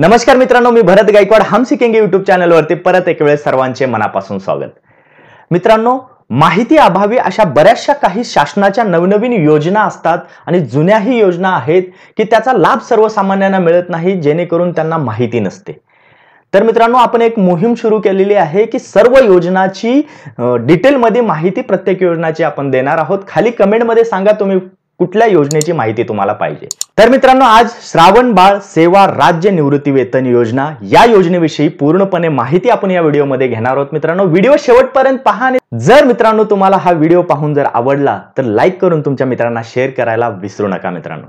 नमस्कार मित्रांनो मी भरत गायकवाड हम सिकेंगे युट्यूब वरती परत एक वेळेस सर्वांचे मनापासून स्वागत मित्रांनो माहिती अभावी अशा बऱ्याचशा काही शासनाच्या नवनवीन योजना असतात आणि जुन्याही योजना आहेत की त्याचा लाभ सर्वसामान्यांना मिळत नाही जेणेकरून त्यांना माहिती नसते तर मित्रांनो आपण एक मोहीम सुरू केलेली आहे की सर्व योजनाची डिटेलमध्ये माहिती प्रत्येक योजनाची आपण देणार आहोत खाली कमेंटमध्ये सांगा तुम्ही कुठल्या योजनेची माहिती तुम्हाला पाहिजे तर मित्रांनो आज श्रावण बाळ सेवा राज्य निवृत्ती वेतन योजना या योजनेविषयी पूर्णपणे माहिती आपण या व्हिडिओमध्ये घेणार आहोत मित्रांनो व्हिडिओ शेवटपर्यंत पहा जर मित्रांनो तुम्हाला हा व्हिडिओ पाहून जर आवडला तर लाईक करून तुमच्या मित्रांना शेअर करायला विसरू नका मित्रांनो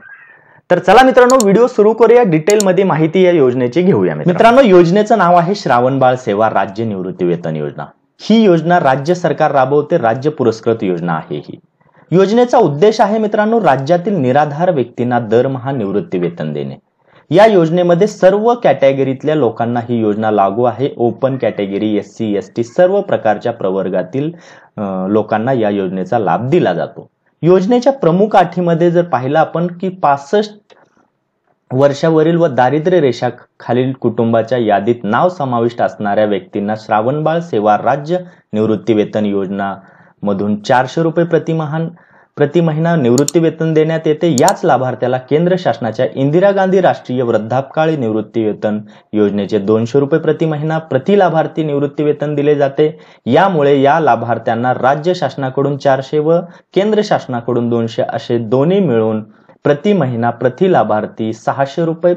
तर चला मित्रांनो व्हिडिओ सुरू करूया डिटेलमध्ये माहिती या योजनेची घेऊया मित्रांनो योजनेचं नाव आहे श्रावण बाळ सेवा राज्य निवृत्ती वेतन योजना ही योजना राज्य सरकार राबवते राज्य पुरस्कृत योजना आहे ही योजनेचा उद्देश आहे मित्रांनो राज्यातील निराधार व्यक्तींना दरमहा निवृत्ती वेतन देणे या योजनेमध्ये सर्व कॅटेगरीतल्या लोकांना ही योजना लागू आहे open category S C S T सर्व प्रकारच्या प्रवर्गातील लोकांना या योजनेचा लाभ दिला जातो योजनेच्या प्रमुख आठीमध्ये जर पाहिलं आपण की पासष्ट वर्षावरील व दारिद्र्य रेषा खालील कुटुंबाच्या यादीत नाव समाविष्ट असणाऱ्या व्यक्तींना श्रावणबाळ सेवा राज्य निवृत्ती वेतन योजना मधून चारशे रुपये प्रतिमहान प्रति महिना निवृत्ती वेतन देण्यात येते याच लाभार्थ्याला केंद्र शासनाच्या इंदिरा गांधी राष्ट्रीय वृद्धापकाळी निवृत्ती वेतन योजनेचे दोनशे रुपये प्रति महिना प्रति लाभार्थी निवृत्ती वेतन दिले जाते यामुळे या, या लाभार्थ्यांना राज्य शासनाकडून चारशे व केंद्र शासनाकडून दोनशे असे दोन्ही मिळून प्रति महिना प्रति लाभार्थी सहाशे रुपये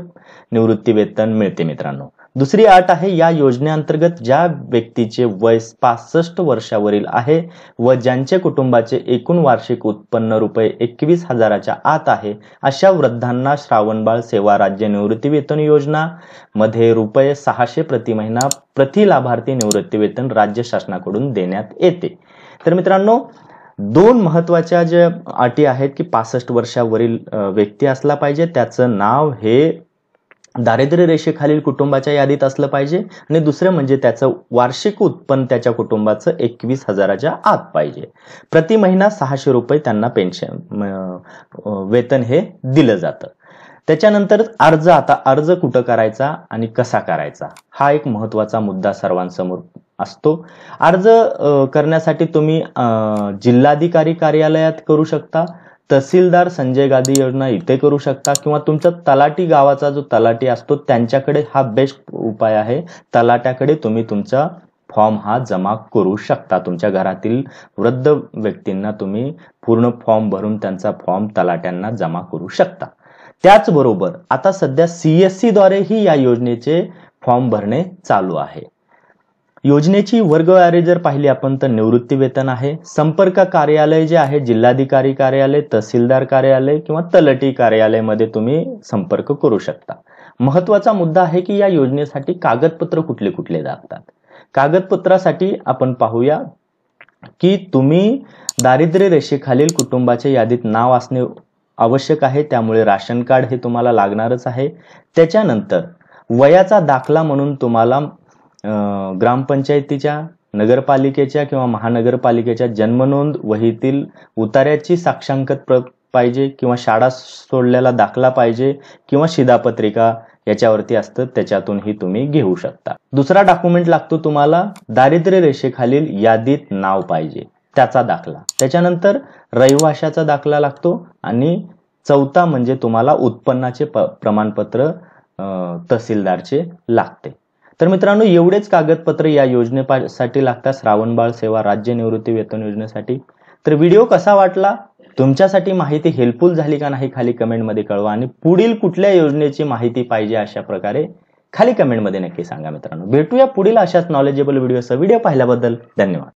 निवृत्ती वेतन मिळते मित्रांनो दुसरी अट आहे या योजनेअंतर्गत ज्या व्यक्तीचे वय पासष्ट वर्षावरील आहे व ज्यांचे कुटुंबाचे एकूण वार्षिक उत्पन्न रुपये एकवीस हजाराच्या आत आहे अशा वृद्धांना श्रावणबाळ सेवा राज्य निवृत्ती वेतन योजना मध्ये रुपये सहाशे प्रति महिना प्रति लाभार्थी निवृत्ती वेतन राज्य शासनाकडून देण्यात येते तर मित्रांनो दोन महत्वाच्या ज्या अटी आहेत की पासष्ट वर्षावरील व्यक्ती असला पाहिजे त्याचं नाव हे दारिद्र्य रेषेखालील कुटुंबाच्या यादीत असलं पाहिजे आणि दुसरं म्हणजे त्याचं वार्षिक उत्पन्न त्याच्या कुटुंबाचं एकवीस हजाराच्या आत पाहिजे प्रति महिना सहाशे रुपये त्यांना पेन्शन वेतन हे दिलं जातं त्याच्यानंतर अर्ज आता अर्ज कुठं करायचा आणि कसा करायचा हा एक महत्वाचा मुद्दा सर्वांसमोर असतो अर्ज करण्यासाठी तुम्ही जिल्हाधिकारी कार्यालयात करू शकता तहसीलदार संजय गादी योजना इथे करू शकता किंवा तुमचा तलाटी गावाचा जो तलाटी असतो त्यांच्याकडे हा बेस्ट उपाय आहे तलाट्याकडे तुम्ही तुमचा फॉर्म हा जमा करू शकता तुमच्या घरातील वृद्ध व्यक्तींना तुम्ही पूर्ण फॉर्म भरून त्यांचा फॉर्म तलाट्यांना जमा करू शकता त्याचबरोबर आता सध्या द्वारेही या योजनेचे फॉर्म भरणे चालू आहे योजनेची वर्गवारी जर पाहिली आपण तर निवृत्ती वेतन आहे संपर्क कार्यालय जे आहे जिल्हाधिकारी कार्यालय तहसीलदार कार्यालय किंवा तलटी मध्ये तुम्ही संपर्क करू शकता महत्वाचा मुद्दा आहे की या योजनेसाठी कागदपत्र कुठले कुठले लागतात कागदपत्रासाठी आपण पाहूया की तुम्ही दारिद्र्य रेषेखालील कुटुंबाच्या यादीत नाव असणे आवश्यक आहे त्यामुळे राशन कार्ड हे तुम्हाला लागणारच आहे त्याच्यानंतर वयाचा दाखला म्हणून तुम्हाला ग्रामपंचायतीच्या नगरपालिकेच्या किंवा महानगरपालिकेच्या जन्मनोंद वहीतील उतार्याची साक्षांकत प्र पाहिजे किंवा शाळा सोडलेला दाखला पाहिजे किंवा शिधापत्रिका याच्यावरती असतं त्याच्यातूनही तुम्ही घेऊ शकता दुसरा डॉक्युमेंट लागतो तुम्हाला दारिद्र्य रेषेखालील यादीत नाव पाहिजे त्याचा दाखला त्याच्यानंतर रहिवाशाचा दाखला लागतो आणि चौथा म्हणजे तुम्हाला उत्पन्नाचे प्रमाणपत्र तहसीलदारचे लागते तर मित्रांनो एवढेच कागदपत्र या योजनेसाठी लागतात श्रावणबाळ सेवा राज्य निवृत्ती वेतन योजनेसाठी तर व्हिडिओ कसा वाटला तुमच्यासाठी माहिती हेल्पफुल झाली का नाही खाली कमेंटमध्ये कळवा आणि पुढील कुठल्या योजनेची माहिती पाहिजे अशा प्रकारे खाली कमेंटमध्ये नक्की सांगा मित्रांनो भेटूया पुढील अशाच नॉलेजेबल व्हिडिओचा व्हिडिओ पाहिल्याबद्दल धन्यवाद